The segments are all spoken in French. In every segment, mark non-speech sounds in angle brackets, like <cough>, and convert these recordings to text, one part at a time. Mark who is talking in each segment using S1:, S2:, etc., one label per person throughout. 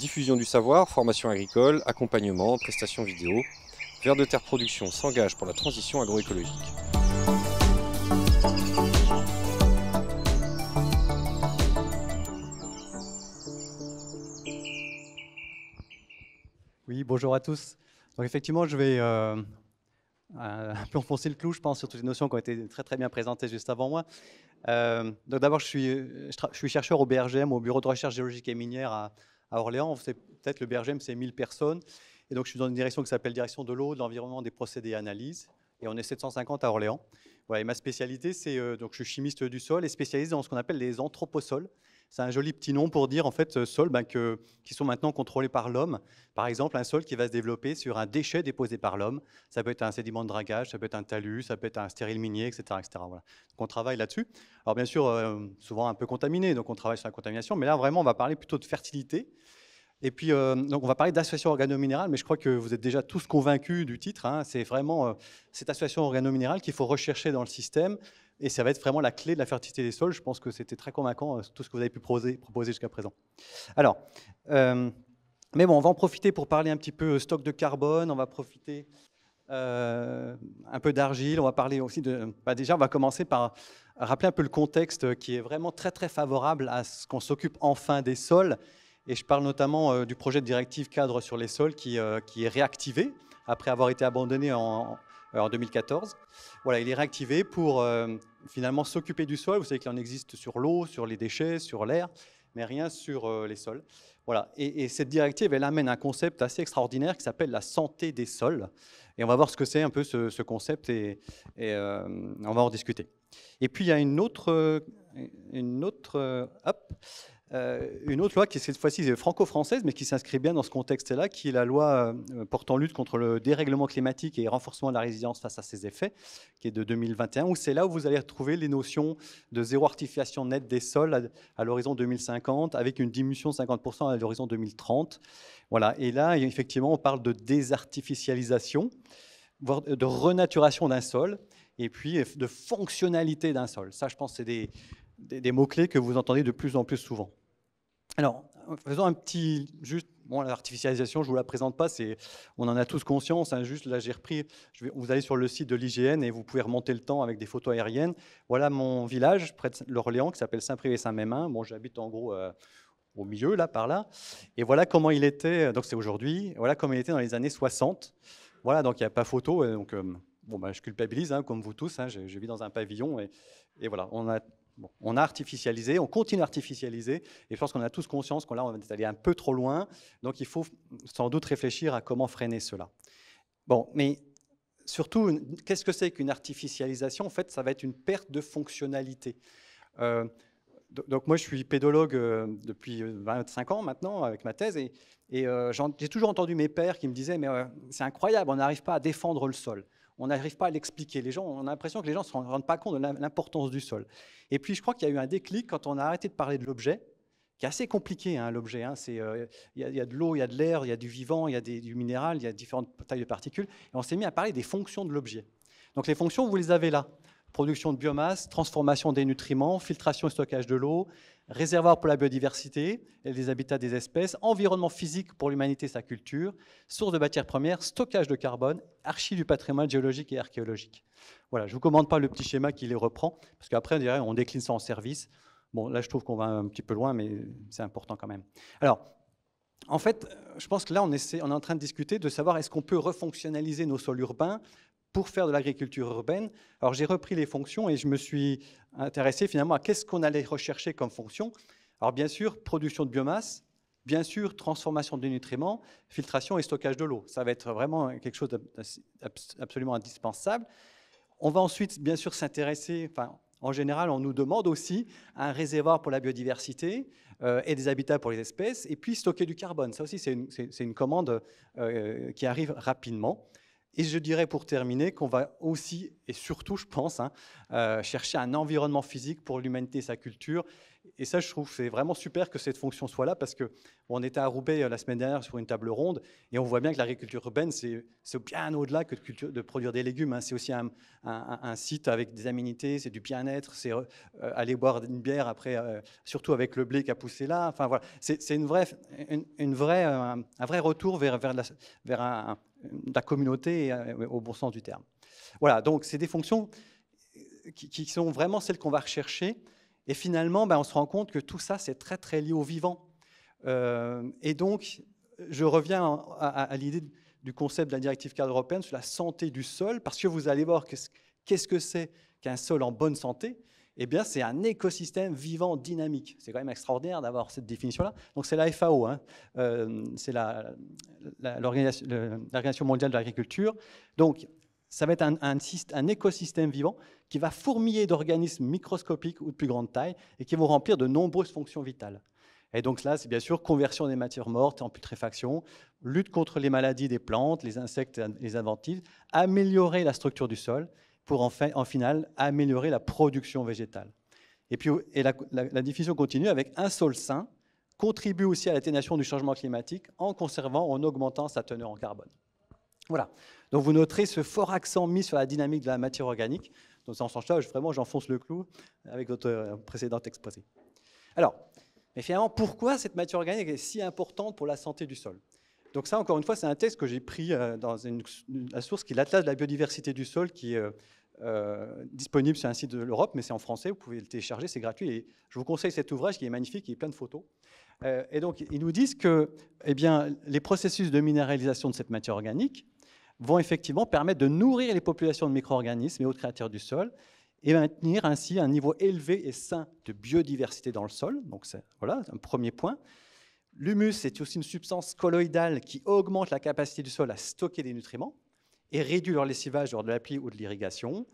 S1: Diffusion du savoir, formation agricole, accompagnement, prestations vidéo. Vers de Terre Production s'engage pour la transition agroécologique.
S2: Oui, bonjour à tous. Donc effectivement, je vais euh, un peu enfoncer le clou, je pense, sur toutes les notions qui ont été très très bien présentées juste avant moi. Euh, donc d'abord, je suis, je suis chercheur au BRGM, au Bureau de recherche géologique et minière à, à Orléans, peut-être le BRGM, c'est 1000 personnes. Et donc, je suis dans une direction qui s'appelle direction de l'eau, de l'environnement, des procédés et analyses. Et on est 750 à Orléans. Voilà, ma spécialité, c'est euh, donc je suis chimiste du sol et spécialisé dans ce qu'on appelle les anthroposols. C'est un joli petit nom pour dire en fait sols ben, qui sont maintenant contrôlés par l'homme. Par exemple, un sol qui va se développer sur un déchet déposé par l'homme. Ça peut être un sédiment de dragage, ça peut être un talus, ça peut être un stérile minier, etc. etc. Voilà. on travaille là-dessus. Alors bien sûr, euh, souvent un peu contaminé, donc on travaille sur la contamination, mais là vraiment on va parler plutôt de fertilité. Et puis, euh, donc on va parler d'association organo-minérale, mais je crois que vous êtes déjà tous convaincus du titre. Hein. C'est vraiment euh, cette association organo-minérale qu'il faut rechercher dans le système et ça va être vraiment la clé de la fertilité des sols. Je pense que c'était très convaincant euh, tout ce que vous avez pu proposer, proposer jusqu'à présent. Alors, euh, mais bon, on va en profiter pour parler un petit peu euh, stock de carbone, on va profiter un peu d'argile, on va parler aussi de... Bah, déjà, on va commencer par rappeler un peu le contexte qui est vraiment très très favorable à ce qu'on s'occupe enfin des sols. Et je parle notamment du projet de directive cadre sur les sols qui, qui est réactivé après avoir été abandonné en, euh, en 2014. Voilà, il est réactivé pour euh, finalement s'occuper du sol. Vous savez qu'il en existe sur l'eau, sur les déchets, sur l'air, mais rien sur euh, les sols. Voilà. Et, cette directive, elle amène un concept assez extraordinaire qui s'appelle la santé des sols. Et on va voir ce que c'est un peu ce, concept et, on va en discuter. Et puis il y a une autre, une autre, hop, euh, une autre loi qui, cette fois-ci, est franco-française, mais qui s'inscrit bien dans ce contexte-là, qui est la loi euh, portant lutte contre le dérèglement climatique et renforcement de la résilience face à ses effets, qui est de 2021, où c'est là où vous allez retrouver les notions de zéro artification nette des sols à, l'horizon 2050, avec une diminution de 50% à l'horizon 2030. Voilà. Et là, effectivement, on parle de désartificialisation, de renaturation d'un sol, et puis de fonctionnalité d'un sol. Ça, je pense, c'est des mots-clés que vous entendez de plus en plus souvent. Alors, faisons un petit, juste, bon, l'artificialisation, je vous la présente pas, c'est, on en a tous conscience, hein, juste là, j'ai repris, je vais, vous allez sur le site de l'IGN et vous pouvez remonter le temps avec des photos aériennes. Voilà mon village, près de l'Orléans, qui s'appelle Saint-Privé-Saint-Mémin. Bon, j'habite en gros euh, au milieu, là, par là. Et voilà comment il était, donc c'est aujourd'hui, voilà comment il était dans les années 60. Voilà, donc il n'y a pas photo, donc... Euh, bon, bah, je culpabilise, hein, comme vous tous, hein, je, vis dans un pavillon, et, et voilà, on a on a artificialisé, on continue à artificialiser, et je pense qu'on a tous conscience qu'on là, on est allé un peu trop loin, donc il faut sans doute réfléchir à comment freiner cela. Bon, mais surtout, qu'est-ce que c'est qu'une artificialisation En fait, ça va être une perte de fonctionnalité. Euh, donc moi, je suis pédologue euh, depuis 25 euh, ans maintenant avec ma thèse, et, j'ai toujours entendu mes pères qui me disaient, mais c'est incroyable, on n'arrive pas à défendre le sol on n'arrive pas à l'expliquer. Les gens, on a l'impression que les gens ne se rendent pas compte de l'importance du sol. Et puis, je crois qu'il y a eu un déclic quand on a arrêté de parler de l'objet, qui est assez compliqué, hein, l'objet. Hein. Euh, il y, a de l'eau, il y a de l'air, il y a du vivant, il y a du minéral, il y a différentes tailles de particules. Et on s'est mis à parler des fonctions de l'objet. Donc les fonctions, vous les avez là production de biomasse, transformation des nutriments, filtration et stockage de l'eau, réservoir pour la biodiversité et les habitats des espèces, environnement physique pour l'humanité et sa culture, source de matières premières, stockage de carbone, archi du patrimoine géologique et archéologique. Voilà, je ne vous commande pas le petit schéma qui les reprend, parce qu'après on dirait on décline ça en service. Bon, là je trouve qu'on va un petit peu loin, mais c'est important quand même. Alors, en fait, je pense que là on, on est en train de discuter de savoir est-ce qu'on peut refonctionnaliser nos sols urbains pour faire de l'agriculture urbaine. Alors j'ai repris les fonctions et je me suis intéressé finalement à qu'est-ce qu'on allait rechercher comme fonction. Alors bien sûr, production de biomasse, bien sûr, transformation des nutriments, filtration et stockage de l'eau. Ça va être vraiment quelque chose d'absolument indispensable. On va ensuite, bien sûr, s'intéresser, en général, on nous demande aussi un réservoir pour la biodiversité euh, et des habitats pour les espèces, et puis stocker du carbone. Ça aussi, c'est une, commande euh, qui arrive rapidement. Et je dirais pour terminer qu'on va aussi, et surtout je pense, hein, euh, chercher un environnement physique pour l'humanité et sa culture. Et ça, je trouve c'est vraiment super que cette fonction soit là, parce que on était à Roubaix euh, la semaine dernière sur une table ronde, et on voit bien que l'agriculture urbaine, c'est bien au-delà que de, produire des légumes. Hein. C'est aussi un, site avec des aménités, c'est du bien-être, c'est euh, aller boire une bière après, surtout avec le blé qui a poussé là. Enfin voilà, c'est une vraie, une, vraie, un, vrai retour vers, vers, la, vers un de la communauté euh, au bon sens du terme. Voilà, donc c'est des fonctions qui, sont vraiment celles qu'on va rechercher. Et finalement, ben, on se rend compte que tout ça, c'est très, très lié au vivant. Euh, et donc, je reviens à, l'idée du concept de la directive cadre européenne sur la santé du sol, parce que vous allez voir quest -ce que c'est qu'un sol en bonne santé eh bien, c'est un écosystème vivant, dynamique. C'est quand même extraordinaire d'avoir cette définition-là. Donc, c'est la FAO, hein. euh, c'est l'Organisation mondiale de l'agriculture. Donc, ça va être un, un, un, écosystème vivant qui va fourmiller d'organismes microscopiques ou de plus grande taille et qui vont remplir de nombreuses fonctions vitales. Et donc là, c'est bien sûr conversion des matières mortes en putréfaction, lutte contre les maladies des plantes, les insectes, les inventifs, améliorer la structure du sol pour en, finale améliorer la production végétale. Et puis la, diffusion continue avec un sol sain contribue aussi à l'atténuation du changement climatique en conservant en augmentant sa teneur en carbone. Voilà. Donc vous noterez ce fort accent mis sur la dynamique de la matière organique. Donc en ce sens-là, vraiment, j'enfonce le clou avec votre euh, précédente exposé. Alors, mais finalement, pourquoi cette matière organique est si importante pour la santé du sol donc ça, encore une fois, c'est un texte que j'ai pris euh, dans une, la source qui est l'Atlas de la biodiversité du sol, qui est euh, disponible sur un site de l'Europe, mais c'est en français, vous pouvez le télécharger, c'est gratuit. Et je vous conseille cet ouvrage qui est magnifique, qui est plein de photos. Euh, et donc, ils nous disent que eh bien, les processus de minéralisation de cette matière organique vont effectivement permettre de nourrir les populations de micro-organismes et autres créatures du sol, et maintenir ainsi un niveau élevé et sain de biodiversité dans le sol. Donc, voilà, un premier point. L'humus est aussi une substance colloïdale qui augmente la capacité du sol à stocker des nutriments et réduit leur lessivage lors de la pluie ou de l'irrigation.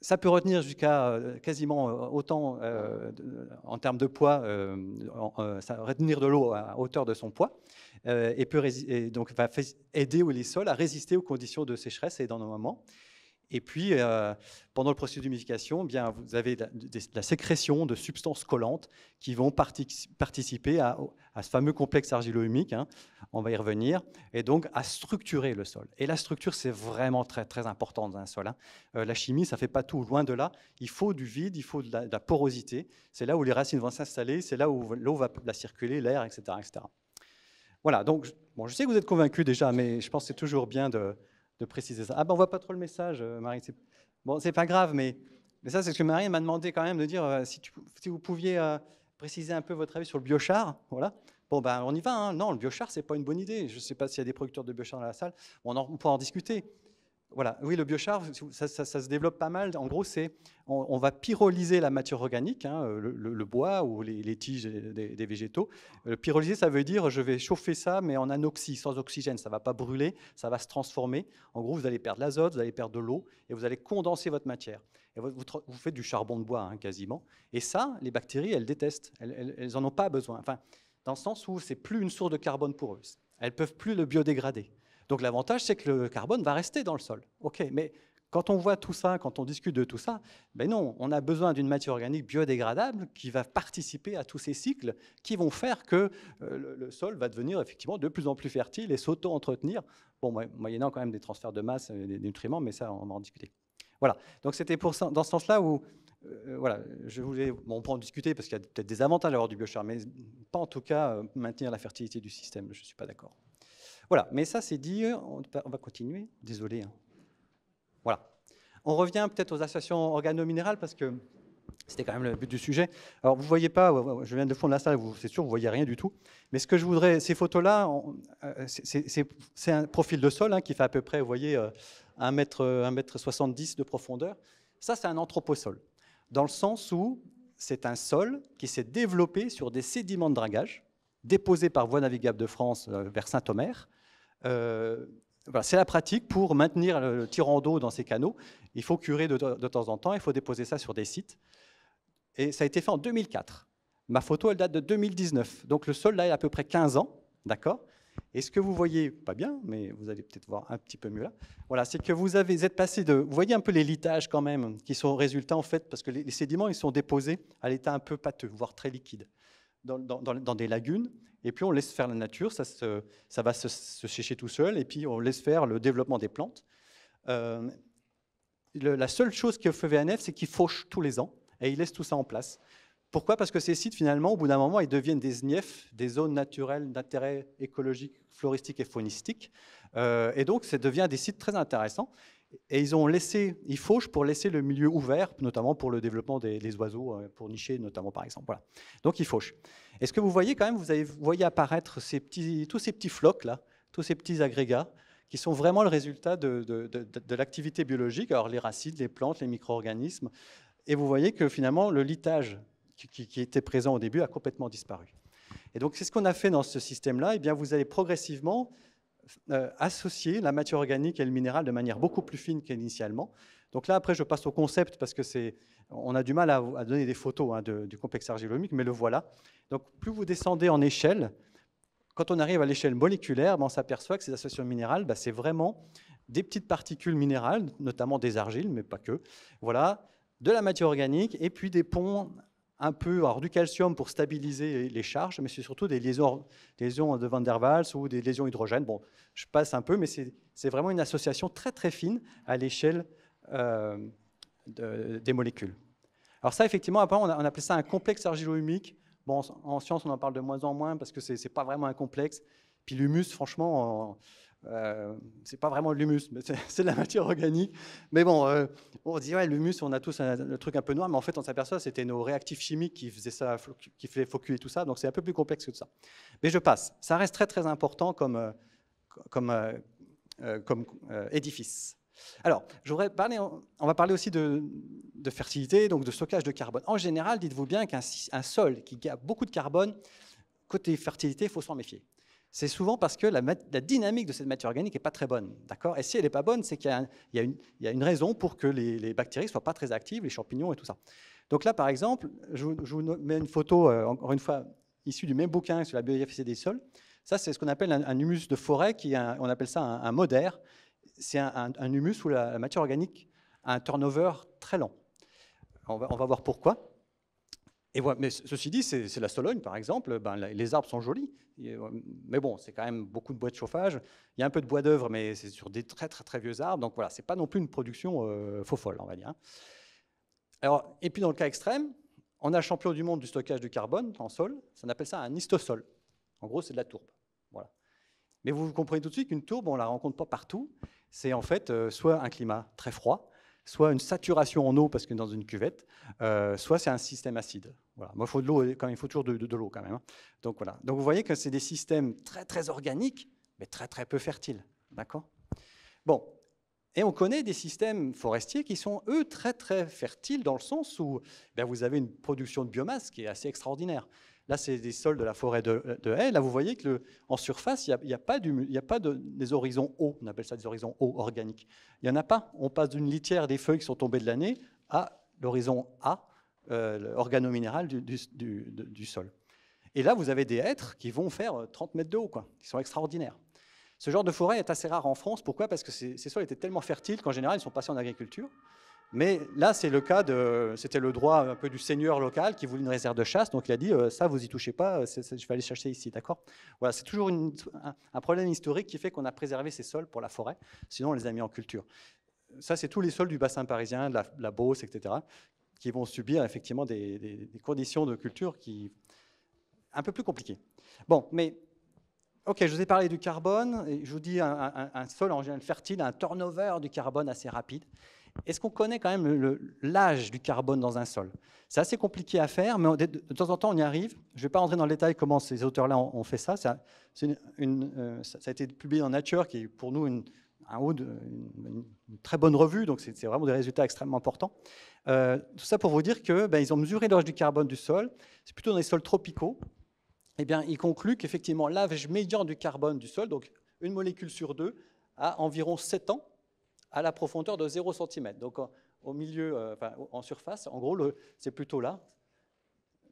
S2: Ça peut retenir jusqu'à euh, quasiment euh, autant euh, en termes de poids, retenir de l'eau à hauteur de son poids, et, peut donc aider les sols à résister aux conditions de sécheresse et moments. Et puis, euh, pendant le processus d'humidification, eh bien, vous avez la, sécrétion de substances collantes qui vont participer à, ce fameux complexe argilo-humique. Hein. on va y revenir. Et donc, à structurer le sol. Et la structure, c'est vraiment très, très important dans un sol. Hein. Euh, la chimie, ça ne fait pas tout. Loin de là, il faut du vide, il faut de la, porosité. C'est là où les racines vont s'installer, c'est là où l'eau va la circuler, l'air, etc., etc. Voilà, donc, bon, je sais que vous êtes convaincus déjà, mais je pense que c'est toujours bien de, de préciser ça. Ah ben on voit pas trop le message, euh, Marie. Bon, c'est pas grave, mais, mais ça, c'est ce que Marie m'a demandé quand même de dire euh, si, vous pouviez euh, préciser un peu votre avis sur le biochar. Voilà. Bon, ben on y va. Hein. Non, le biochar, c'est pas une bonne idée. Je ne sais pas s'il y a des producteurs de biochar dans la salle. on, en, on, en discuter. Voilà, oui, le biochar, ça, se développe pas mal. En gros, c'est on, va pyrolyser la matière organique, hein, le, bois ou les, tiges des, végétaux. Euh, pyrolyser, ça veut dire je vais chauffer ça, mais en anoxie, sans oxygène. Ça ne va pas brûler, ça va se transformer. En gros, vous allez perdre l'azote, vous allez perdre de l'eau et vous allez condenser votre matière. Et vous, faites du charbon de bois hein, quasiment. Et ça, les bactéries, elles détestent. Elles n'en ont pas besoin. Enfin, dans le sens où c'est plus une source de carbone pour eux. Elles peuvent plus le biodégrader. Donc l'avantage, c'est que le carbone va rester dans le sol. OK, mais quand on voit tout ça, quand on discute de tout ça, ben non, on a besoin d'une matière organique biodégradable qui va participer à tous ces cycles qui vont faire que euh, le, sol va devenir effectivement de plus en plus fertile et s'auto-entretenir, bon, moyennant quand même des transferts de masse et euh, des nutriments, mais ça, on va en discuter. Voilà, donc c'était dans ce sens-là où, euh, voilà, je voulais, on peut en discuter parce qu'il y a peut-être des avantages à avoir du biochar, mais pas en tout cas maintenir la fertilité du système, je ne suis pas d'accord. Voilà, mais ça c'est dit, on va continuer, désolé. Hein. Voilà. On revient peut-être aux associations organo parce que c'était quand même le but du sujet. Alors vous ne voyez pas, je viens de fond de la salle, c'est sûr, vous ne voyez rien du tout. Mais ce que je voudrais, ces photos-là, euh, c'est un profil de sol hein, qui fait à peu près, vous voyez, 1 euh, mètre, 70 euh, de profondeur. Ça, c'est un anthroposol, dans le sens où c'est un sol qui s'est développé sur des sédiments de dragage déposés par Voie navigable de France vers Saint-Omer, euh, c'est la pratique pour maintenir le tirant d'eau dans ces canaux. Il faut curer de, temps en temps, il faut déposer ça sur des sites. Et ça a été fait en 2004. Ma photo, elle date de 2019. Donc le sol, là, est à peu près 15 ans. D'accord Et ce que vous voyez, pas bien, mais vous allez peut-être voir un petit peu mieux là, voilà, c'est que vous, avez, êtes passé de... Vous voyez un peu les litages quand même, qui sont résultats en fait, parce que les, les sédiments, ils sont déposés à l'état un peu pâteux, voire très liquide dans, des lagunes, et puis on laisse faire la nature, ça, ça va se, sécher tout seul, et puis on laisse faire le développement des plantes. Euh, la seule chose que fait VNF, c'est qu'il fauche tous les ans, et il laisse tout ça en place. Pourquoi Parce que ces sites, finalement, au bout d'un moment, ils deviennent des niefs, des zones naturelles d'intérêt écologique, floristique et faunistique, euh, et donc ça devient des sites très intéressants. Et ils ont laissé, ils fauchent pour laisser le milieu ouvert, notamment pour le développement des, oiseaux, euh, pour nicher notamment par exemple. Voilà. Donc ils fauchent. Et ce que vous voyez quand même, vous, avez, voyez apparaître tous ces petits flocs là, tous ces petits agrégats, qui sont vraiment le résultat de, l'activité biologique, alors les racines, les plantes, les micro-organismes. Et vous voyez que finalement, le litage qui, qui était présent au début a complètement disparu. Et donc, c'est ce qu'on a fait dans ce système-là. Et eh bien, vous allez progressivement euh, associer la matière organique et le minéral de manière beaucoup plus fine qu'initialement. Donc là, après, je passe au concept parce que c'est, on a du mal à, donner des photos hein, du complexe argilo mais le voilà. Donc plus vous descendez en échelle, quand on arrive à l'échelle moléculaire, ben, on s'aperçoit que ces associations minérales, ben, c'est vraiment des petites particules minérales, notamment des argiles, mais pas que. Voilà, de la matière organique et puis des ponts un peu alors, du calcium pour stabiliser les charges, mais c'est surtout des liaisons, de Van der Waals ou des liaisons hydrogène. Bon, je passe un peu, mais c'est vraiment une association très très fine à l'échelle euh, des molécules. Alors ça, effectivement, après, on, appelait ça un complexe argilo-humique. Bon, en, en science, on en parle de moins en moins parce que ce n'est pas vraiment un complexe. Puis l'humus, franchement, euh, c'est pas vraiment de l'humus, mais <laughs> c'est de la matière organique. Mais bon, euh, on dit ouais, l'humus, on a tous un, truc un peu noir, mais en fait, on s'aperçoit que c'était nos réactifs chimiques qui faisaient ça, qui faisaient tout ça, donc c'est un peu plus complexe que ça. Mais je passe. Ça reste très très important comme, euh, comme, comme édifice. Alors, parlé, on va parler aussi de, de, fertilité, donc de stockage de carbone. En général, dites-vous bien qu'un sol qui a beaucoup de carbone, côté fertilité, il faut s'en méfier c'est souvent parce que la, dynamique de cette matière organique n'est pas très bonne. D'accord et si elle n'est pas bonne, c'est qu'il y, a une raison pour que les, bactéries ne soient pas très actives, les champignons et tout ça. Donc là, par exemple, je, vous mets une photo, euh, encore une fois, issue du même bouquin sur la biodiversité des sols. Ça, c'est ce qu'on appelle un, humus de forêt, qui on appelle ça un, modère. C'est un, humus où la, matière organique a un turnover très lent. on va voir pourquoi. Et voilà, mais ceci dit, c'est la Sologne, par exemple. Ben, les arbres sont jolis, euh, mais bon, c'est quand même beaucoup de bois de chauffage. Il y a un peu de bois d'œuvre, mais c'est sur des très, très, très vieux arbres. Donc voilà, c'est pas non plus une production euh, faux folle, on va dire. Hein. Alors, et puis dans le cas extrême, on a champion du monde du stockage du carbone en sol. Ça, on appelle ça un histosol. En gros, c'est de la tourbe. Voilà. Mais vous comprenez tout de suite qu'une tourbe, on ne la rencontre pas partout. C'est en fait euh, soit un climat très froid, soit une saturation en eau parce que dans une cuvette, euh, soit c'est un système acide. Moi, il faut de l'eau quand il faut toujours de, l'eau quand même. Hein. Donc vous voyez que c'est des systèmes très très organiques, mais très très peu fertiles. D'accord. Bon. Et on connaît des systèmes forestiers qui sont, eux, très très fertiles dans le sens où ben, vous avez une production de biomasse qui est assez extraordinaire. Là, c'est des sols de la forêt de, de Là, vous voyez que en surface, il n'y a, pas, y a pas de, des horizons hauts. On appelle ça des horizons hauts organiques. Il n'y en a pas. On passe d'une litière des feuilles qui sont tombées de l'année à l'horizon A, euh, l'organo-minéral du, sol. Et là, vous avez des êtres qui vont faire 30 euh, mètres de haut, qui sont extraordinaires. Ce genre de forêt est assez rare en France. Pourquoi Parce que ces, ces sols étaient tellement fertiles qu'en général, ils sont passés en agriculture. Mais là, c'est le cas c'était le droit un peu du seigneur local qui voulait une réserve de chasse, donc il a dit euh, ça, vous y touchez pas, euh, je vais aller chercher ici, d'accord Voilà, c'est toujours un, problème historique qui fait qu'on a préservé ces sols pour la forêt, sinon on les a mis en culture. Ça, c'est tous les sols du bassin parisien, de la, Beauce, etc., qui vont subir effectivement des, conditions de culture qui un peu plus compliquées. Bon, mais ok, je vous ai parlé du carbone, je vous dis un, un sol en général fertile, un turnover du carbone assez rapide. Est-ce qu'on connaît quand même l'âge du carbone dans un sol C'est assez compliqué à faire, mais de, temps en temps, on y arrive. Je ne vais pas rentrer dans le détail comment ces auteurs-là ont, fait ça. Euh, ça, une, a été publié dans Nature, qui est pour nous une, un une très bonne revue, donc c'est vraiment des résultats extrêmement importants. Euh, tout ça pour vous dire qu'ils ben, ont mesuré l'âge du carbone du sol. C'est plutôt dans les sols tropicaux. Eh bien, ils concluent qu'effectivement, l'âge médian du carbone du sol, donc une molécule sur deux, a environ 7 ans à la profondeur de 0 cm. Donc au milieu, euh, en surface, en gros, c'est plutôt là.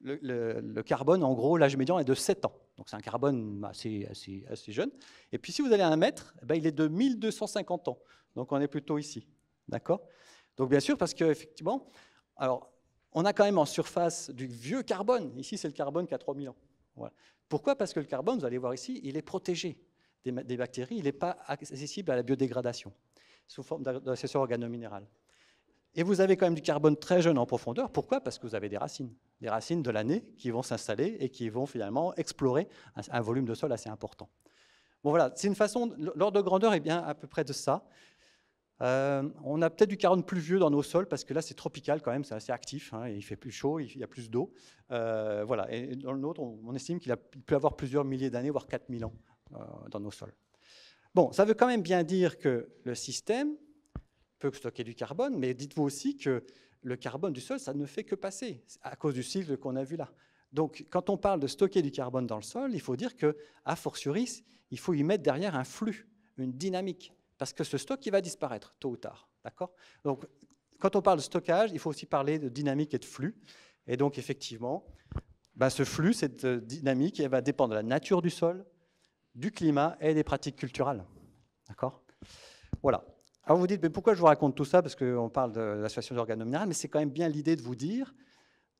S2: Le, carbone, en gros, l'âge médian est de 7 ans. Donc c'est un carbone assez, jeune. Et puis si vous allez à 1 mètre, eh ben, il est de 1250 ans. Donc on est plutôt ici. D'accord Donc bien sûr, parce qu'effectivement, alors on a quand même en surface du vieux carbone. Ici, c'est le carbone qui a 3000 ans. Voilà. Pourquoi Parce que le carbone, vous allez voir ici, il est protégé des bactéries, il n'est pas accessible à la biodégradation sous forme organo organominéral. Et vous avez quand même du carbone très jeune en profondeur. Pourquoi Parce que vous avez des racines, des racines de l'année qui vont s'installer et qui vont finalement explorer un, volume de sol assez important. Bon voilà, c'est une façon, l'ordre de grandeur est bien à peu près de ça. Euh, on a peut-être du carbone plus vieux dans nos sols parce que là c'est tropical quand même, c'est assez actif, hein, il fait plus chaud, il y a plus d'eau. Euh, voilà, et dans le nôtre, on, estime qu'il peut avoir plusieurs milliers d'années, voire 4000 ans euh, dans nos sols. Bon, ça veut quand même bien dire que le système peut stocker du carbone, mais dites-vous aussi que le carbone du sol, ça ne fait que passer à cause du cycle qu'on a vu là. Donc, quand on parle de stocker du carbone dans le sol, il faut dire que, à fortiori, il faut y mettre derrière un flux, une dynamique, parce que ce stock, il va disparaître tôt ou tard. D'accord Donc, quand on parle de stockage, il faut aussi parler de dynamique et de flux. Et donc, effectivement, bah, ce flux, cette euh, dynamique, elle va dépendre de la nature du sol, du climat et des pratiques culturelles. D'accord Voilà. Alors vous dites, mais pourquoi je vous raconte tout ça Parce qu'on parle de l'association organo-minérale, mais c'est quand même bien l'idée de vous dire,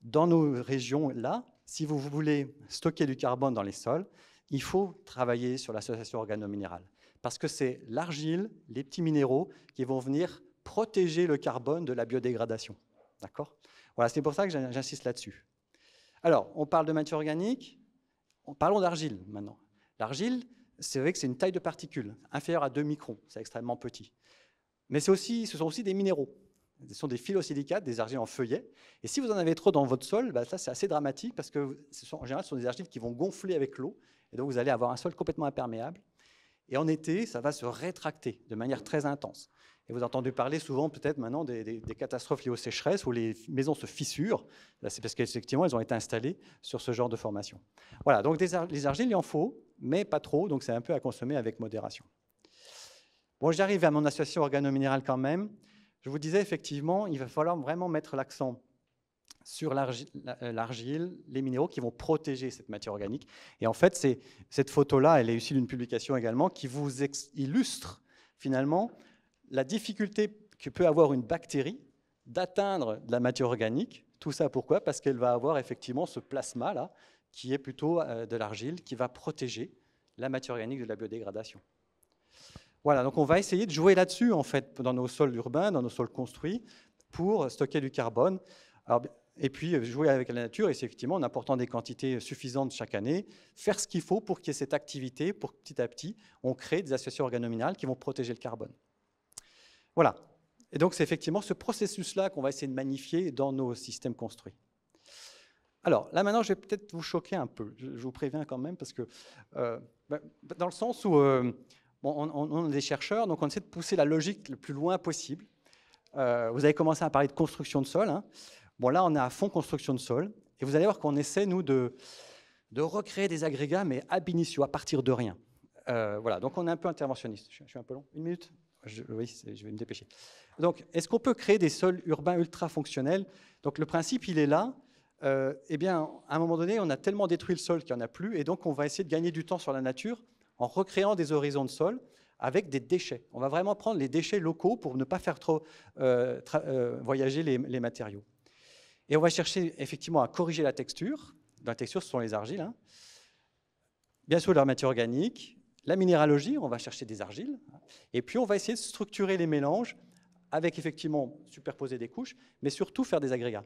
S2: dans nos régions là, si vous voulez stocker du carbone dans les sols, il faut travailler sur l'association organominérale. Parce que c'est l'argile, les petits minéraux qui vont venir protéger le carbone de la biodégradation. D'accord Voilà, c'est pour ça que j'insiste là-dessus. Alors, on parle de matière organique, parlons d'argile maintenant. L'argile, c'est vrai que c'est une taille de particules inférieure à 2 microns, c'est extrêmement petit. Mais aussi, ce sont aussi des minéraux. Ce sont des phyllosilicates, des argiles en feuillet. Et si vous en avez trop dans votre sol, bah, ça c'est assez dramatique parce que ce sont, en général, ce sont des argiles qui vont gonfler avec l'eau. Et donc vous allez avoir un sol complètement imperméable. Et en été, ça va se rétracter de manière très intense. Et vous entendez parler souvent peut-être maintenant des, catastrophes liées aux sécheresses où les maisons se fissurent. C'est parce qu'effectivement, elles ont été installées sur ce genre de formation. Voilà, donc les argiles, il en faut mais pas trop, donc c'est un peu à consommer avec modération. Bon, j'arrive à mon association organominérale quand même. Je vous disais effectivement, il va falloir vraiment mettre l'accent sur euh, l'argile, les minéraux qui vont protéger cette matière organique. Et en fait, cette photo-là, elle est issue d'une publication également qui vous illustre finalement la difficulté que peut avoir une bactérie d'atteindre de la matière organique. Tout ça pourquoi Parce qu'elle va avoir effectivement ce plasma-là, qui est plutôt euh, de l'argile, qui va protéger la matière organique de la biodégradation. Voilà, donc on va essayer de jouer là-dessus, en fait, dans nos sols urbains, dans nos sols construits, pour stocker du carbone. et puis euh, jouer avec la nature, et c'est effectivement en apportant des quantités suffisantes chaque année, faire ce qu'il faut pour qu'il y ait cette activité, pour que petit à petit, on crée des associations organominales qui vont protéger le carbone. Voilà. Et donc c'est effectivement ce processus-là qu'on va essayer de magnifier dans nos systèmes construits. Alors là maintenant, je vais peut-être vous choquer un peu, je vous préviens quand même, parce que... Euh, bah, bah, dans le sens où euh, on, est des chercheurs, donc on essaie de pousser la logique le plus loin possible. Euh, vous avez commencé à parler de construction de sol. Hein. Bon, là, on est à fond construction de sol. Et vous allez voir qu'on essaie, nous, de, de recréer des agrégats, mais ab initio, à partir de rien. Euh, voilà, donc on est un peu interventionniste. Je, suis un peu long. Une minute je, Oui, je vais me dépêcher. Donc, est-ce qu'on peut créer des sols urbains ultra fonctionnels Donc, le principe, il est là. Euh, eh bien, à un moment donné, on a tellement détruit le sol qu'il n'y en a plus, et donc on va essayer de gagner du temps sur la nature en recréant des horizons de sol avec des déchets. On va vraiment prendre les déchets locaux pour ne pas faire trop euh, euh, voyager les, matériaux. Et on va chercher effectivement à corriger la texture. la texture, ce sont les argiles. Hein. Bien sûr, leur matière organique, la minéralogie, on va chercher des argiles. Hein. Et puis, on va essayer de structurer les mélanges avec effectivement superposer des couches, mais surtout faire des agrégats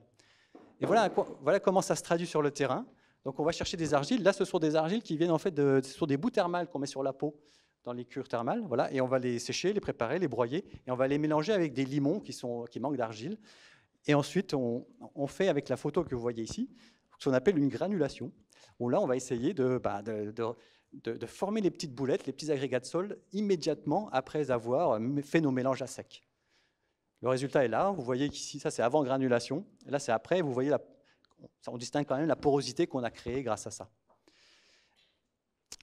S2: voilà, comment ça se traduit sur le terrain. Donc on va chercher des argiles. Là, ce sont des argiles qui viennent en fait de, des bouts thermales qu'on met sur la peau dans les cures thermales, voilà, et on va les sécher, les préparer, les broyer, et on va les mélanger avec des limons qui, manquent d'argile. Et ensuite, on, fait avec la photo que vous voyez ici, ce qu'on appelle une granulation, là, on va essayer bah, de former les petites boulettes, les petits agrégats de sol, immédiatement après avoir fait nos mélanges à sec. Le résultat est là. Vous voyez qu'ici, ça c'est avant granulation. Et là, c'est après. Vous voyez, on distingue quand même la porosité qu'on a créée grâce à ça.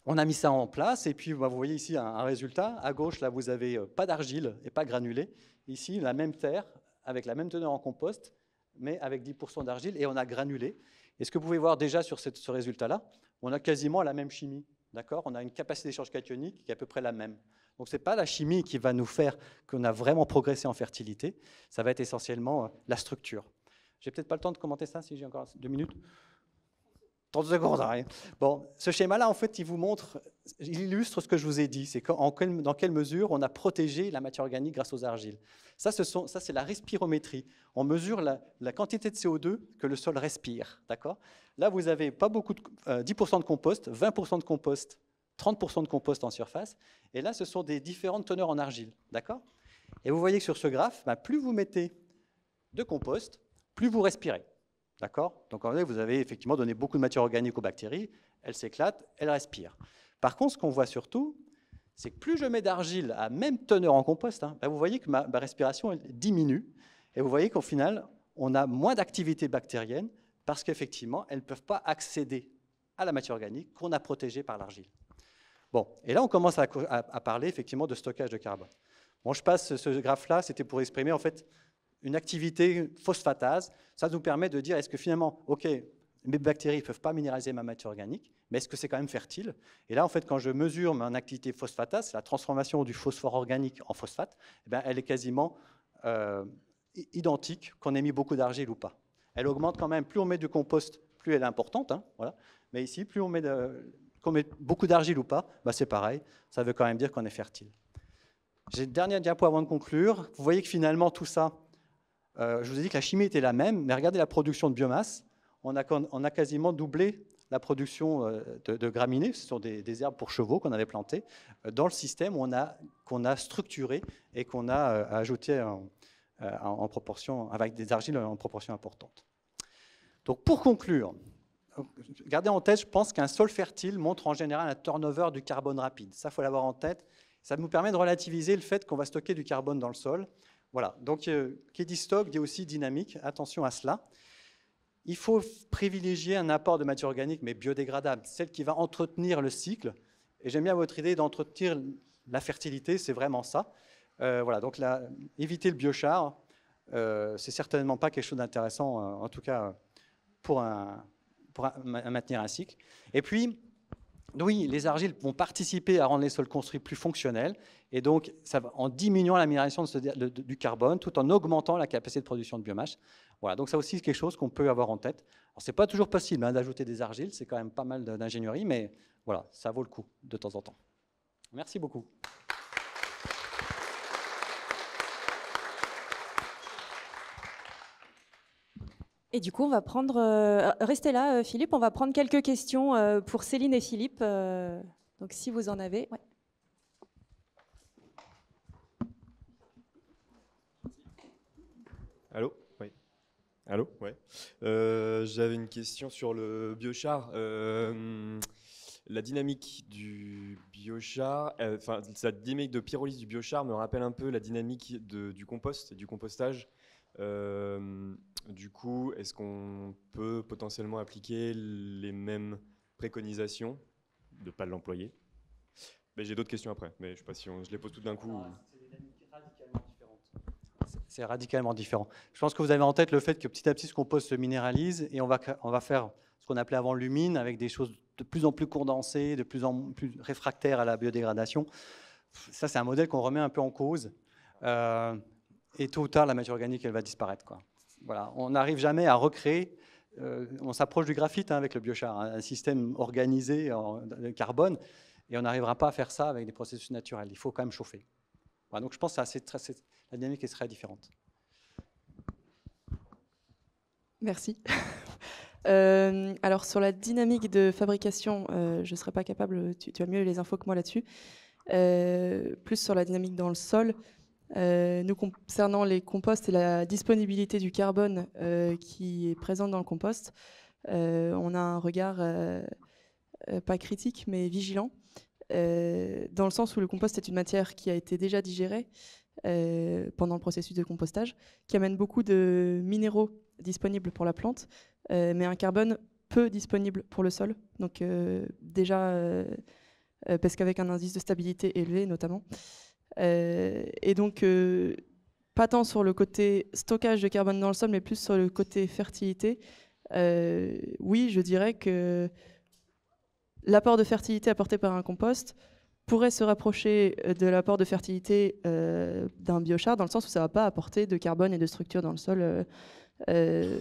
S2: On a mis ça en place et puis bah, vous voyez ici un, résultat. À gauche, là, vous avez euh, pas d'argile et pas granulé. Ici, la même terre avec la même teneur en compost, mais avec 10% d'argile et on a granulé. Et ce que vous pouvez voir déjà sur ce résultat-là, on a quasiment la même chimie. D'accord On a une capacité d'échange cationique qui est à peu près la même. Donc ce n'est pas la chimie qui va nous faire qu'on a vraiment progressé en fertilité, ça va être essentiellement euh, la structure. J'ai peut-être pas le temps de commenter ça si j'ai encore deux minutes. 30 secondes, hein, Bon, ce schéma-là, en fait, il vous montre, il illustre ce que je vous ai dit, c'est dans quelle mesure on a protégé la matière organique grâce aux argiles. Ça, c'est la respirométrie. On mesure la, quantité de CO2 que le sol respire, d'accord Là, vous avez pas beaucoup de, 10% euh, de compost, 20% de compost 30% de compost en surface. Et là, ce sont des différentes teneurs en argile. D'accord Et vous voyez que sur ce graphe, bah, plus vous mettez de compost, plus vous respirez. D'accord Donc, en vous avez effectivement donné beaucoup de matière organique aux bactéries. Elles s'éclatent, elles respirent. Par contre, ce qu'on voit surtout, c'est que plus je mets d'argile à même teneur en compost, hein, bah, vous voyez que ma, respiration elle, diminue. Et vous voyez qu'au final, on a moins d'activité bactérienne parce qu'effectivement, elles ne peuvent pas accéder à la matière organique qu'on a protégée par l'argile. Bon, et là, on commence à, parler effectivement de stockage de carbone. Bon, je passe ce graphe-là, c'était pour exprimer en fait une activité phosphatase. Ça nous permet de dire, est-ce que finalement, OK, mes bactéries ne peuvent pas minéraliser ma matière organique, mais est-ce que c'est quand même fertile Et là, en fait, quand je mesure mon activité phosphatase, la transformation du phosphore organique en phosphate, eh ben, elle est quasiment euh, identique qu'on ait mis beaucoup d'argile ou pas. Elle augmente quand même, plus on met du compost, plus elle est importante, hein, voilà. mais ici, plus on met de, qu'on mette beaucoup d'argile ou pas, bah, c'est pareil, ça veut quand même dire qu'on est fertile. J'ai une dernière diapo avant de conclure. Vous voyez que finalement tout ça, euh, je vous ai dit que la chimie était la même, mais regardez la production de biomasse. On a, quasiment doublé la production euh, de, graminées, ce sont des, herbes pour chevaux qu'on avait plantées, euh, dans le système qu'on a, a structuré et qu'on a ajouté avec des argiles en proportion importante. Donc pour conclure, gardez en tête, je pense qu'un sol fertile montre en général un turnover du carbone rapide. Ça, faut l'avoir en tête. Ça nous permet de relativiser le fait qu'on va stocker du carbone dans le sol. Voilà. Donc, euh, qui dit stock dit aussi dynamique. Attention à cela. Il faut privilégier un apport de matière organique, mais biodégradable, celle qui va entretenir le cycle. Et j'aime bien votre idée d'entretenir la fertilité, c'est vraiment ça. Euh, voilà, donc la, éviter le biochar, euh, c'est certainement pas quelque chose d'intéressant, euh, en tout cas pour un, pour maintenir un cycle. Et puis, oui, les argiles vont participer à rendre les sols construits plus fonctionnels, et donc ça va, en diminuant la du carbone, tout en augmentant la capacité de production de biomasse. Voilà, donc ça aussi c'est quelque chose qu'on peut avoir en tête. Alors c'est pas toujours possible hein, d'ajouter des argiles, c'est quand même pas mal d'ingénierie, mais voilà, ça vaut le coup de temps en temps. Merci beaucoup.
S3: Et du coup, on va prendre. Euh, restez là, euh, Philippe. On va prendre quelques questions euh, pour Céline et Philippe. donc, si vous en avez.
S1: Allô Oui. Allô Ouais. J'avais une question sur le biochar. la dynamique du biochar, enfin, sa dynamique de pyrolyse du biochar me rappelle un peu la dynamique du compost, du compostage du coup, est-ce qu'on peut potentiellement appliquer les mêmes préconisations de ne pas l'employer ben, J'ai d'autres questions après, mais je ne sais pas si je les pose tout d'un coup.
S2: c'est radicalement différent. Je pense que vous avez en tête le fait que petit à petit, ce qu'on pose se minéralise et on va, on va faire ce qu'on appelait avant lumine avec des choses de plus en plus condensées, de plus en plus réfractaires à la biodégradation. Ça, c'est un modèle qu'on remet un peu en cause. Euh, et tôt ou tard, la matière organique, elle va disparaître. Quoi on n'arrive jamais à recréer. Euh, on s'approche du graphite hein, avec le biochar, hein, un système organisé en carbone, et on n'arrivera pas à faire ça avec des processus naturels. Il faut quand même chauffer. donc je pense que la dynamique est très différente.
S3: Merci. <laughs> Euh, alors sur la dynamique de fabrication, euh, je ne serais pas capable, tu, as mieux les infos que moi là-dessus. plus sur la dynamique dans le sol, euh, nous concernant les composts et la disponibilité du carbone euh, qui est présent dans le compost, euh, on a un regard pas critique mais vigilant, dans le sens où le compost est une matière qui a été déjà digérée pendant le processus de compostage, qui amène beaucoup de minéraux disponibles pour la plante, mais un carbone peu disponible pour le sol. Donc déjà, parce qu'avec un indice de stabilité élevé notamment. Euh, et donc, euh, pas tant sur le côté stockage de carbone dans le sol, mais plus sur le côté fertilité. Euh, oui, je dirais que l'apport de fertilité apporté par un compost pourrait se rapprocher de l'apport de fertilité d'un biochar, dans le sens où ça ne va pas apporter de carbone et de structure dans le sol. ça ne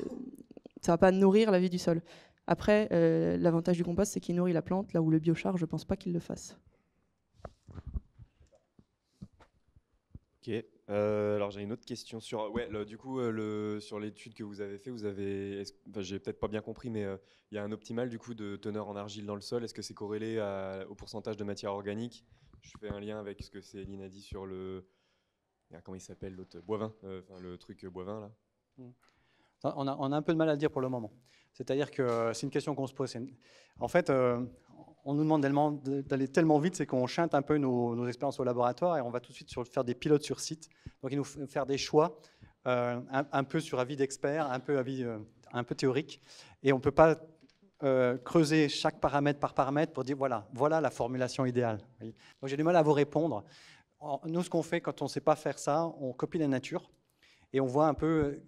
S3: va pas nourrir la vie du sol. Après, l'avantage du compost, c'est qu'il nourrit la plante, là où le biochar, je ne pense pas qu'il le fasse.
S1: Ok. Euh, alors j'ai une autre question sur ouais du coup euh, le, sur l'étude que vous avez fait vous avez j'ai peut-être pas bien compris mais euh, il y a un optimal du coup de teneur en argile dans le sol est-ce que c'est corrélé au pourcentage de matière organique je fais un lien avec ce que Céline a dit sur le ah, comment il s'appelle l'autre bovin le truc bovin là hmm.
S2: on, a, un peu de mal à le dire pour le moment c'est-à-dire que c'est une question qu'on se pose en fait on nous demande d'aller tellement vite, c'est qu'on chante un peu nos, expériences au laboratoire et on va tout de suite faire des pilotes sur site. Donc, il nous faut faire des choix euh, un, peu sur avis d'experts, un peu avis euh, un peu théorique, et on ne peut pas euh, creuser chaque paramètre par paramètre pour dire voilà, voilà la formulation idéale. Donc j'ai du mal à vous répondre. nous, ce qu'on fait quand on ne sait pas faire ça, on copie la nature et on voit un peu,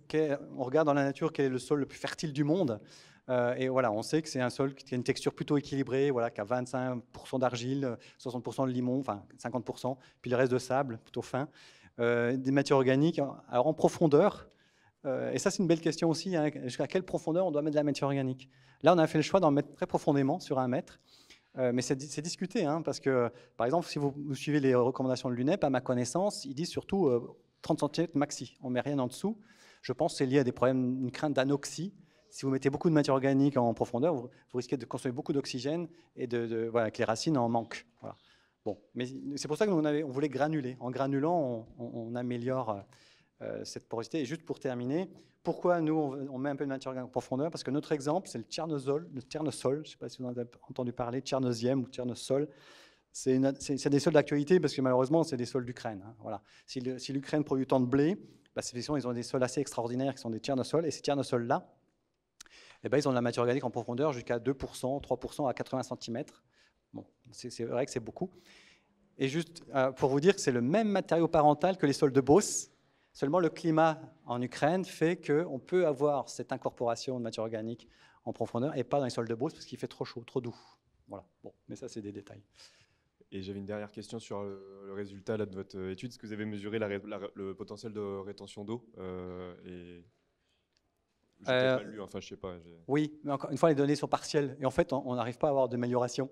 S2: on regarde dans la nature quel est le sol le plus fertile du monde. Euh, et voilà, on sait que c'est un sol qui a une texture plutôt équilibrée, voilà, qui a 25% d'argile, 60% de limon, enfin 50%, puis le reste de sable, plutôt fin. Euh, des matières organiques, alors en profondeur, euh, et ça c'est une belle question aussi, hein, jusqu'à quelle profondeur on doit mettre de la matière organique Là, on a fait le choix d'en mettre très profondément, sur un mètre, mais c'est discuté, hein, parce que, par exemple, si vous, vous suivez les recommandations de l'UNEP, à ma connaissance, ils disent surtout 30 cm maxi, on ne met rien en dessous. Je pense que c'est lié à des problèmes, une crainte d'anoxie, si vous mettez beaucoup de matière organique en profondeur, vous, risquez de consommer beaucoup d'oxygène et de, voilà, que les racines en manquent. Bon, mais c'est pour ça qu'on on voulait granuler. En granulant, on, améliore euh, euh, cette porosité. Et juste pour terminer, pourquoi nous, on, met un peu de matière organique en profondeur Parce que notre exemple, c'est le Tchernosol. Le Tchernosol, je ne sais pas si vous avez entendu parler, Tchernosium ou Tchernosol. C'est des sols d'actualité parce que malheureusement, c'est des sols d'Ukraine. Hein, voilà. Si l'Ukraine produit tant de blé, bah, ils ont des sols assez extraordinaires qui sont des Tchernosols. Et ces Tchernosols-là, eh ben, ils ont de la matière organique en profondeur jusqu'à 2%, 3% à 80 cm. Bon, c'est vrai que c'est beaucoup. Et juste euh, pour vous dire que c'est le même matériau parental que les sols de Beauce, seulement le climat en Ukraine fait qu'on peut avoir cette incorporation de matière organique en profondeur et pas dans les sols de Beauce parce qu'il fait trop chaud, trop doux.
S1: Voilà, bon, mais ça c'est des détails. Et j'avais une dernière question sur euh, le, résultat de votre euh, étude. Est-ce que vous avez mesuré le potentiel de rétention d'eau euh, enfin, sais
S2: Oui, mais encore une fois, les données sont partielles. Et en fait, on n'arrive pas à avoir d'amélioration.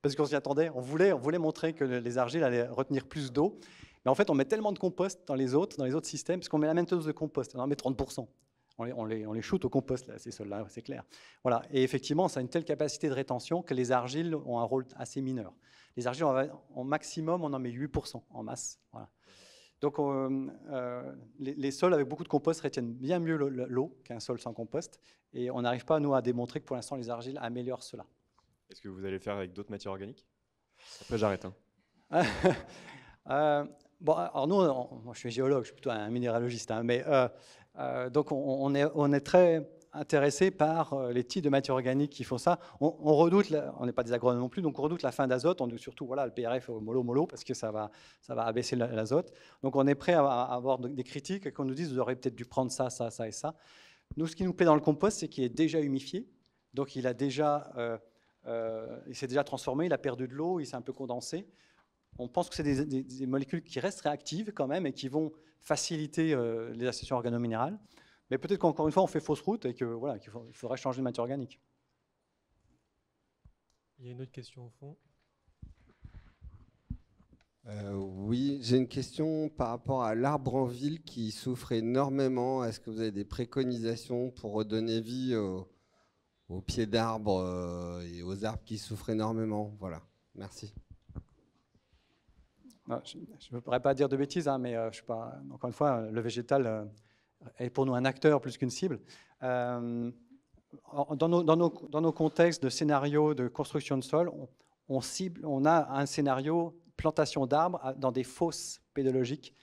S2: Parce qu'on s'y attendait. On voulait, on voulait montrer que les argiles allaient retenir plus d'eau. Mais en fait, on met tellement de compost dans les autres, dans les autres systèmes, parce qu'on met la même dose de compost. On en met 30%. On les, on, les, on les shoot au compost, là, ces sols-là, c'est clair. Voilà. Et effectivement, ça a une telle capacité de rétention que les argiles ont un rôle assez mineur. Les argiles, en maximum, on en met 8% en masse. Voilà. Donc euh, les, sols avec beaucoup de compost retiennent bien mieux l'eau qu'un sol sans compost, et on n'arrive pas, nous, à démontrer que pour l'instant les argiles améliorent cela. Est-ce que vous allez faire avec d'autres matières organiques Après, j'arrête. Hein. <laughs> Euh, bon, alors nous, je suis géologue, je suis plutôt un minéralogiste, hein, mais euh, donc on, on, est, on, est, très intéressés par euh, les types de matières organiques qui font ça. On, redoute, on n'est pas des agronomes non plus, donc on redoute la fin d'azote. On dit surtout, voilà, le PRF mollo mollo parce que ça va, ça va abaisser l'azote. Donc on est prêt à, avoir des critiques et qu'on nous dise, vous auriez peut-être dû prendre ça, ça, ça et ça. Nous, ce qui nous plaît dans le compost, c'est qu'il est déjà humifié. Donc il a déjà, euh, euh, il s'est déjà transformé, il a perdu de l'eau, il s'est un peu condensé. On pense que c'est des, molécules qui restent réactives quand même et qui vont faciliter les associations organo minérales mais peut-être qu'encore une fois, on fait fausse route et voilà, qu'il faudrait changer de matière organique.
S1: Il y a une autre question au fond.
S2: Euh, oui, j'ai une question par rapport à l'arbre en ville qui souffre énormément. Est-ce que vous avez des préconisations pour redonner vie aux, pieds d'arbres euh, et aux arbres qui souffrent énormément Voilà, merci. Ah, je ne pourrais pas dire de bêtises, hein, mais euh, je pas, encore une fois, le végétal, est pour nous un acteur plus qu'une cible. Euh, dans, nos, dans, nos, dans, nos, contextes de scénarios de construction de sol, on, cible, on a un scénario plantation d'arbres dans des fosses pédologiques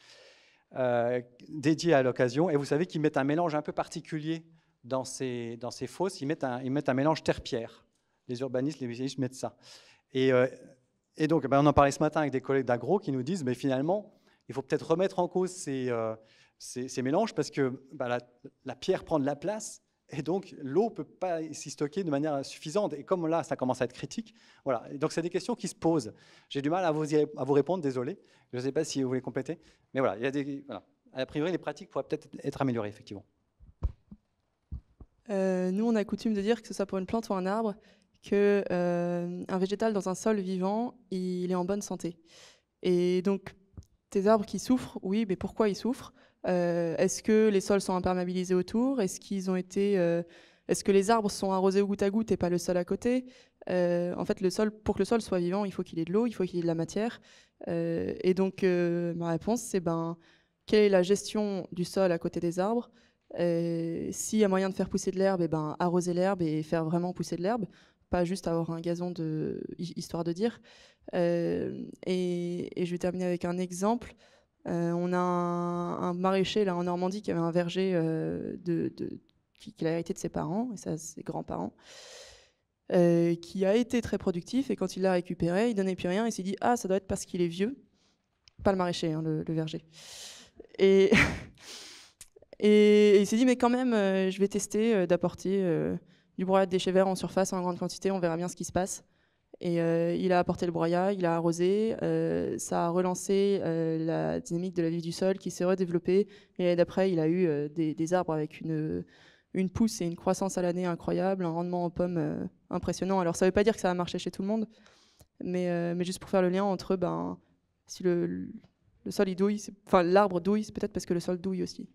S2: euh, dédiées à l'occasion. Et vous savez qu'ils mettent un mélange un peu particulier dans ces, dans ces fosses. Ils mettent un, ils mettent un mélange terre-pierre. Les urbanistes, les musiciens mettent ça. Et, euh, et donc, ben, on en parlait ce matin avec des collègues d'agro qui nous disent, mais finalement, il faut peut-être remettre en cause ces, euh, ces, mélanges parce que bah, la, pierre prend de la place et donc l'eau ne peut pas s'y stocker de manière suffisante. Et comme là, ça commence à être critique, voilà. donc c'est des questions qui se posent. J'ai du mal à vous, à vous répondre, désolé. Je ne sais pas si vous voulez compléter. Mais voilà, il y a des... A priori, les pratiques pourraient peut-être être améliorées, effectivement.
S3: Euh, nous, on a coutume de dire que ce soit pour une plante ou un arbre, qu'un euh, végétal dans un sol vivant, il est en bonne santé. Et donc, tes arbres qui souffrent, oui, mais pourquoi ils souffrent euh, est-ce que les sols sont imperméabilisés autour Est-ce qu'ils ont été euh, Est-ce que les arbres sont arrosés au goutte à goutte et pas le sol à côté euh, En fait, le sol, pour que le sol soit vivant, il faut qu'il ait de l'eau, il faut qu'il ait de la matière. et donc, ma réponse, c'est ben, quelle est la gestion du sol à côté des arbres S'il y a moyen de faire pousser de l'herbe, et ben, arroser l'herbe et faire vraiment pousser de l'herbe pas juste avoir un gazon de histoire de dire. et, je vais terminer avec un exemple. Euh, on a un, maraîcher là en Normandie qui avait un verger euh, de, qu'il a hérité de ses parents et ça, ses grands-parents, euh, qui a été très productif et quand il l'a récupéré, il donnait plus rien et s'est dit ah ça doit être parce qu'il est vieux, pas le maraîcher, hein, le, verger. <laughs> Et, et, il s'est dit mais quand même, je vais tester d'apporter du broyat de déchets verts en surface en grande quantité, on verra bien ce qui se passe. Et euh, il a apporté le broyat, il a arrosé, euh, ça a relancé euh, la dynamique de la vie du sol qui s'est redéveloppée. Et d'après, il a eu des, arbres avec une, une, pousse et une croissance à l'année incroyable, un rendement en pommes impressionnant. Alors ça ne veut pas dire que ça a marché chez tout le monde, mais, mais juste pour faire le lien entre ben, si le, le sol douille, enfin l'arbre douille, c'est peut-être parce que le sol douille aussi.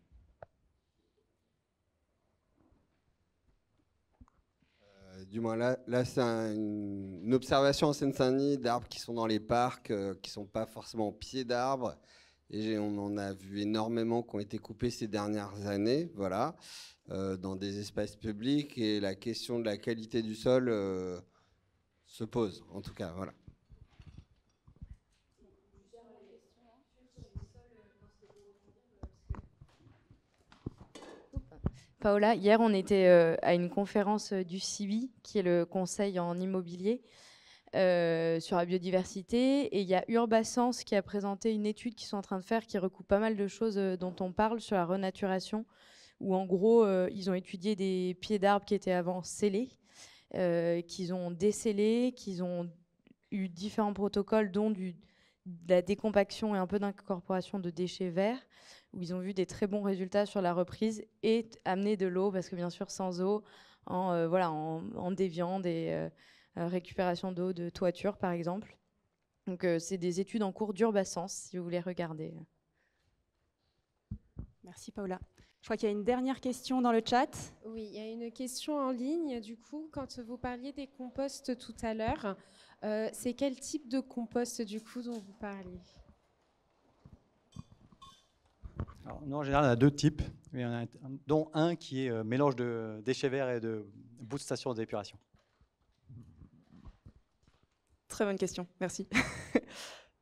S2: du moins là, là c'est une observation en Seine-Saint-Denis d'arbres qui sont dans les parcs, euh, qui ne sont pas forcément au pied d'arbres. Et on en a vu énormément qui ont été coupés ces dernières années, voilà, euh, dans des espaces publics. Et la question de la qualité du sol euh, se pose, en tout cas, voilà.
S3: Paola. Hier, on était euh, à une conférence euh, du CIBI, qui est le Conseil en immobilier, euh, sur la biodiversité. Et il y a Urbasens qui a présenté une étude qu'ils sont en train de faire qui recoupe pas mal de choses dont on parle sur la renaturation, où en gros, ils ont étudié des pieds d'arbres qui étaient avant scellés, qu'ils ont décellés, qu'ils ont eu différents protocoles, dont de la décompaction et un peu d'incorporation de déchets verts où ils ont vu des très bons résultats sur la reprise et amener de l'eau, parce que bien sûr, sans eau, en, euh, voilà, en, déviant des euh, euh, récupérations d'eau de toiture, par exemple. Donc, c'est des études en cours d'urbassence, si vous voulez regarder. Merci, Paola. Je crois qu'il y a une dernière question dans le chat. Oui, il y a une question en ligne. Du coup, quand vous parliez des composts tout à l'heure, c'est quel type de compost, du coup, dont vous parliez
S2: nous, en général, on a deux types, dont un qui est euh, mélange de déchets verts et de bout de station d'épuration.
S3: Très bonne question, merci. <laughs>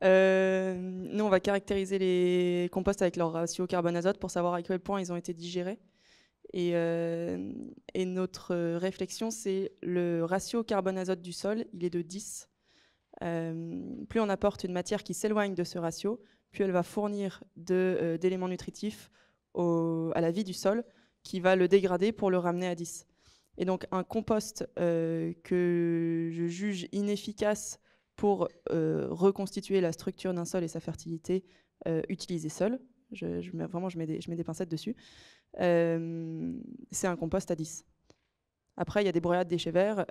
S3: Euh, nous, on va caractériser les composts avec leur ratio carbone-azote pour savoir à quel point ils ont été digérés. Et, euh, notre réflexion, c'est le ratio carbone-azote du sol, il est de 10. plus on apporte une matière qui s'éloigne de ce ratio, puis elle va fournir euh, d'éléments nutritifs à la vie du sol qui va le dégrader pour le ramener à 10. Et donc un compost euh, que je juge inefficace pour euh, reconstituer la structure d'un sol et sa fertilité utilisé seul, je, vraiment je mets, je mets des pincettes dessus, c'est un compost à 10. Après, il y a des broyades déchets verts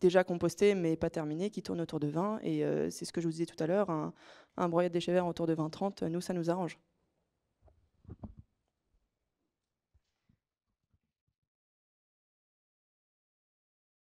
S3: déjà composté mais pas terminé qui tourne autour de 20. Et euh, c'est ce que je vous disais tout à l'heure, un, un broyat déchets verts autour de 20-30, euh, nous, ça nous arrange.